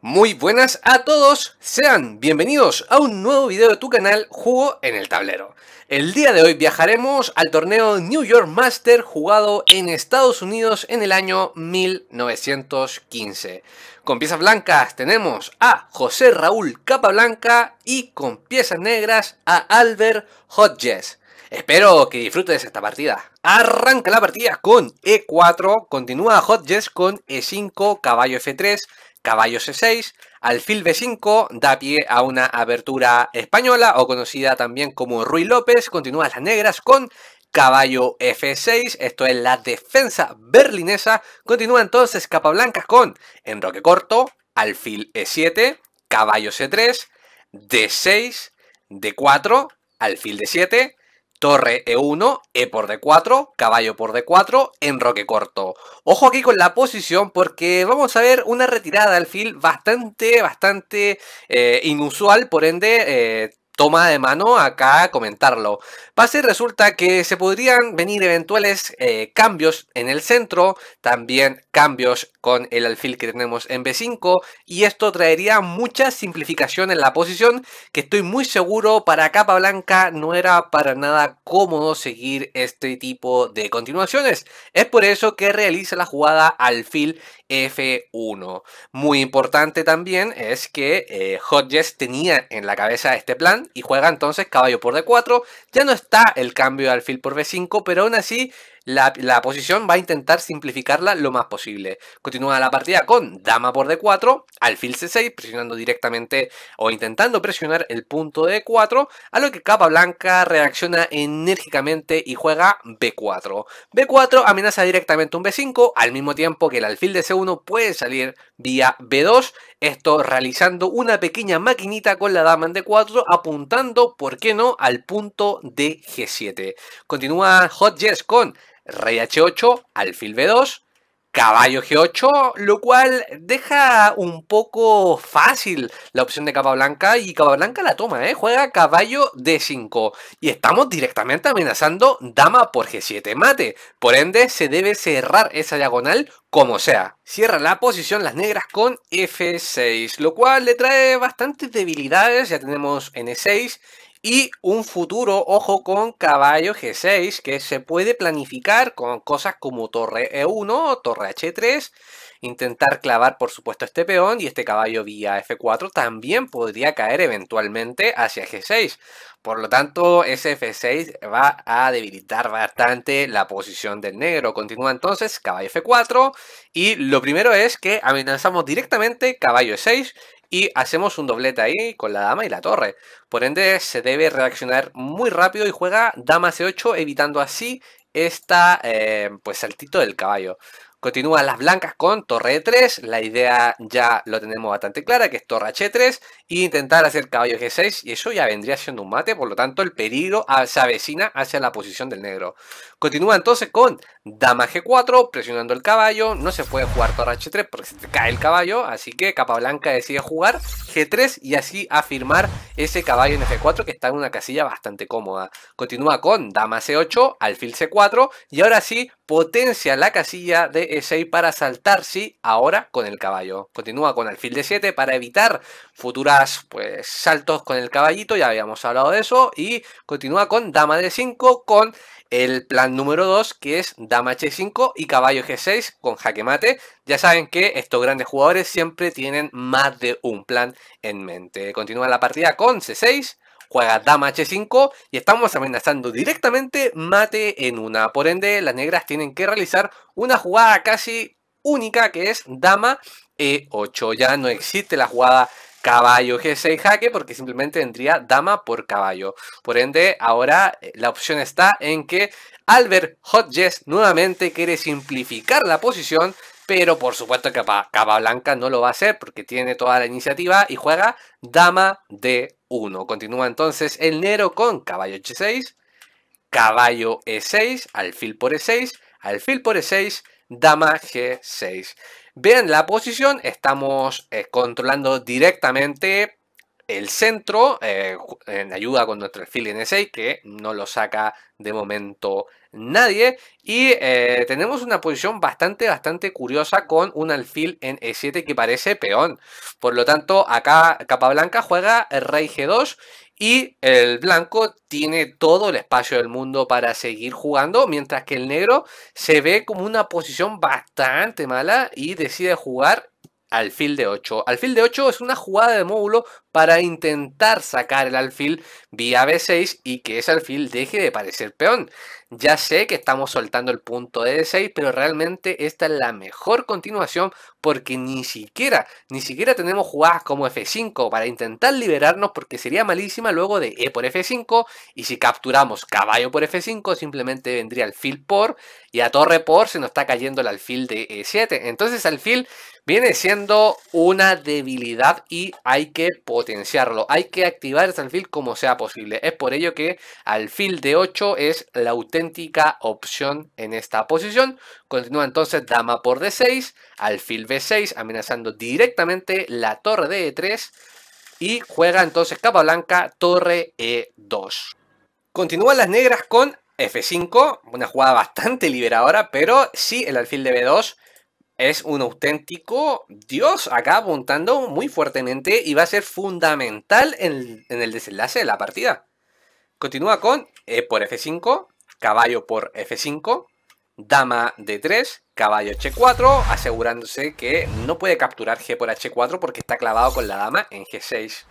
Muy buenas a todos, sean bienvenidos a un nuevo video de tu canal Juego en el Tablero. El día de hoy viajaremos al torneo New York Master jugado en Estados Unidos en el año 1915. Con piezas blancas tenemos a José Raúl Capablanca y con piezas negras a Albert Hodges. Espero que disfrutes esta partida. Arranca la partida con E4, continúa Hodges con E5, caballo F3, Caballo C6, alfil B5 da pie a una abertura española o conocida también como Ruy López, continúa las negras con caballo F6, esto es la defensa berlinesa, continúa entonces blancas con enroque corto, alfil E7, caballo C3, D6, D4, alfil D7, Torre E1, E por D4, caballo por D4, enroque corto. Ojo aquí con la posición porque vamos a ver una retirada al fil bastante, bastante eh, inusual, por ende... Eh, toma de mano acá comentarlo. Pase, resulta que se podrían venir eventuales eh, cambios en el centro, también cambios con el alfil que tenemos en B5 y esto traería mucha simplificación en la posición que estoy muy seguro para capa blanca no era para nada cómodo seguir este tipo de continuaciones. Es por eso que realiza la jugada alfil F1. Muy importante también es que eh, Hodges tenía en la cabeza este plan y juega entonces caballo por D4. Ya no está el cambio de alfil por B5 pero aún así la, posición va a intentar simplificarla lo más posible. Continúa la partida con dama por d4, alfil c6, presionando directamente o intentando presionar el punto de 4 a lo que capa blanca reacciona enérgicamente y juega b4. b4 amenaza directamente un b5, al mismo tiempo que el alfil de c1 puede salir vía b2, esto realizando una pequeña maquinita con la dama en d4, apuntando, ¿por qué no?, al punto de g7. Continúa Hot Jess con rey h8, alfil b2, caballo g8, lo cual deja un poco fácil la opción de capa blanca y capa blanca la toma, ¿eh? juega caballo d5 y estamos directamente amenazando dama por g7 mate, por ende se debe cerrar esa diagonal como sea. Cierra la posición las negras con f6, lo cual le trae bastantes debilidades, ya tenemos n6, y un futuro, ojo, con caballo G6, que se puede planificar con cosas como torre E1, torre H3, intentar clavar por supuesto este peón y este caballo vía F4 también podría caer eventualmente hacia G6. Por lo tanto, ese F6 va a debilitar bastante la posición del negro. Continúa entonces caballo F4 y lo primero es que amenazamos directamente caballo E6 y hacemos un doblete ahí con la dama y la torre. Por ende, se debe reaccionar muy rápido y juega dama c8, evitando así esta, eh, pues saltito del caballo. Continúan las blancas con torre E3, la idea ya lo tenemos bastante clara, que es torre H3, e intentar hacer caballo G6, y eso ya vendría siendo un mate, por lo tanto el peligro se avecina hacia la posición del negro. Continúa entonces con dama G4, presionando el caballo, no se puede jugar torre H3 porque se cae el caballo, así que capa blanca decide jugar G3 y así afirmar ese caballo en F4 que está en una casilla bastante cómoda. Continúa con dama C8, alfil C4, y ahora sí potencia la casilla de E6 para saltar, sí, ahora con el caballo. Continúa con alfil de 7 para evitar futuras pues, saltos con el caballito, ya habíamos hablado de eso. Y continúa con dama de 5 con el plan número 2 que es dama H5 y caballo G6 con jaque mate. Ya saben que estos grandes jugadores siempre tienen más de un plan en mente. Continúa la partida con C6 juega dama h5 y estamos amenazando directamente mate en una. Por ende, las negras tienen que realizar una jugada casi única que es dama e8. Ya no existe la jugada caballo g6 jaque porque simplemente vendría dama por caballo. Por ende, ahora eh, la opción está en que Albert Hodges nuevamente quiere simplificar la posición pero por supuesto que Blanca no lo va a hacer porque tiene toda la iniciativa y juega dama d1. Continúa entonces el negro con caballo h6, caballo e6, alfil por e6, alfil por e6, dama g6. Vean la posición, estamos eh, controlando directamente el centro eh, en ayuda con nuestro alfil en E6 que no lo saca de momento nadie. Y eh, tenemos una posición bastante, bastante curiosa con un alfil en E7 que parece peón. Por lo tanto, acá capa blanca juega rey G2 y el blanco tiene todo el espacio del mundo para seguir jugando, mientras que el negro se ve como una posición bastante mala y decide jugar alfil de 8. Alfil de 8 es una jugada de módulo para intentar sacar el alfil vía B6 y que ese alfil deje de parecer peón. Ya sé que estamos soltando el punto de D6, pero realmente esta es la mejor continuación porque ni siquiera, ni siquiera tenemos jugadas como F5 para intentar liberarnos porque sería malísima luego de E por F5 y si capturamos caballo por F5 simplemente vendría alfil por y a torre por se nos está cayendo el alfil de E7. Entonces alfil viene siendo una debilidad y hay que potenciarlo, hay que activar ese alfil como sea posible. Es por ello que alfil de 8 es la auténtica opción en esta posición. Continúa entonces dama por D6, alfil B6, amenazando directamente la torre de E3 y juega entonces capa blanca, torre E2. Continúan las negras con F5, una jugada bastante liberadora, pero sí el alfil de B2 es un auténtico dios acá apuntando muy fuertemente y va a ser fundamental en, en el desenlace de la partida. Continúa con E por F5, caballo por F5, Dama D3, caballo H4, asegurándose que no puede capturar G por H4 porque está clavado con la dama en G6.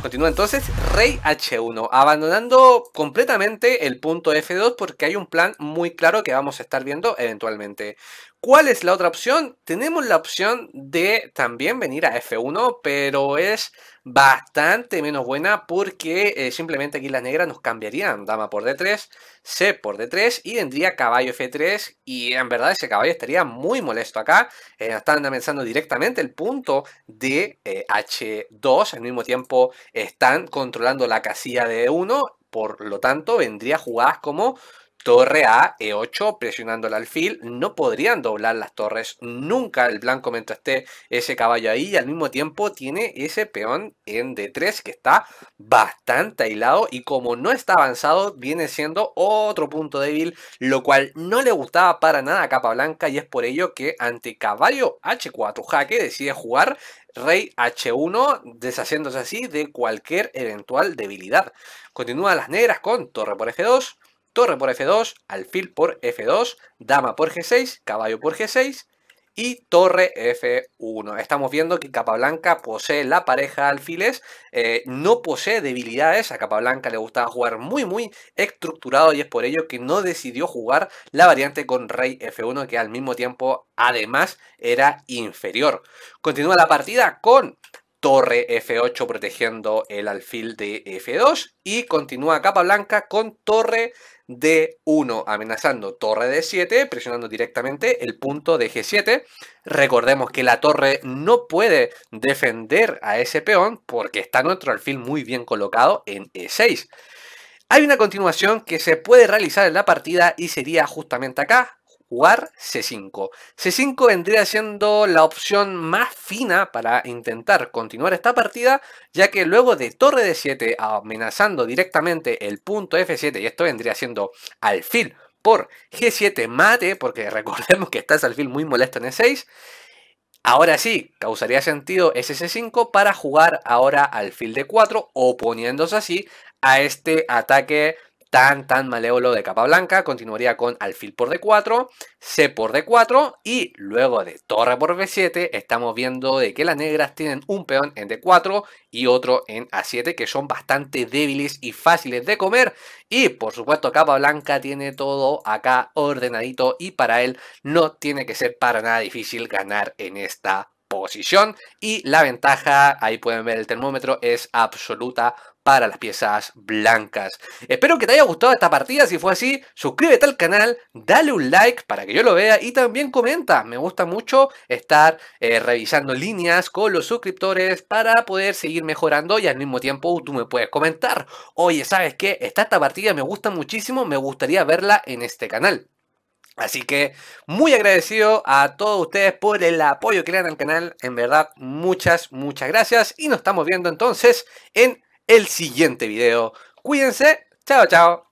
Continúa entonces Rey H1, abandonando completamente el punto F2 porque hay un plan muy claro que vamos a estar viendo eventualmente. ¿Cuál es la otra opción? Tenemos la opción de también venir a F1, pero es bastante menos buena porque eh, simplemente aquí las negras nos cambiarían dama por D3, C por D3 y vendría caballo F3 y en verdad ese caballo estaría muy molesto acá. Eh, están amenazando directamente el punto de H2, eh, al mismo tiempo están controlando la casilla de E1 por lo tanto, vendría jugadas como Torre a e8, presionando el alfil. No podrían doblar las torres nunca el blanco mientras esté ese caballo ahí. Y al mismo tiempo tiene ese peón en d3 que está bastante aislado. Y como no está avanzado, viene siendo otro punto débil, lo cual no le gustaba para nada a capa blanca. Y es por ello que ante caballo h4 jaque decide jugar rey h1, deshaciéndose así de cualquier eventual debilidad. Continúan las negras con torre por f2 torre por F2, alfil por F2, dama por G6, caballo por G6 y torre F1. Estamos viendo que Capablanca posee la pareja de alfiles, eh, no posee debilidades, a Capablanca le gustaba jugar muy muy estructurado y es por ello que no decidió jugar la variante con rey F1 que al mismo tiempo además era inferior. Continúa la partida con torre F8 protegiendo el alfil de F2 y continúa capa blanca con torre D1 amenazando torre D7 presionando directamente el punto de G7. Recordemos que la torre no puede defender a ese peón porque está nuestro alfil muy bien colocado en E6. Hay una continuación que se puede realizar en la partida y sería justamente acá, jugar C5. C5 vendría siendo la opción más fina para intentar continuar esta partida, ya que luego de torre D7 amenazando directamente el punto F7, y esto vendría siendo alfil por G7 mate, porque recordemos que está ese alfil muy molesto en E6, Ahora sí, causaría sentido c 5 para jugar ahora alfil de 4 oponiéndose así a este ataque tan, tan maleolo de capa blanca. Continuaría con alfil por d4, c por d4 y luego de torre por b7 estamos viendo de que las negras tienen un peón en d4 y otro en a7 que son bastante débiles y fáciles de comer. Y por supuesto capa blanca tiene todo acá ordenadito y para él no tiene que ser para nada difícil ganar en esta posición y la ventaja, ahí pueden ver el termómetro, es absoluta para las piezas blancas. Espero que te haya gustado esta partida, si fue así, suscríbete al canal, dale un like para que yo lo vea y también comenta. Me gusta mucho estar eh, revisando líneas con los suscriptores para poder seguir mejorando y al mismo tiempo tú me puedes comentar. Oye, ¿sabes qué? Está esta partida, me gusta muchísimo, me gustaría verla en este canal. Así que muy agradecido a todos ustedes por el apoyo que le dan al canal. En verdad, muchas, muchas gracias. Y nos estamos viendo entonces en el siguiente video. Cuídense. Chao, chao.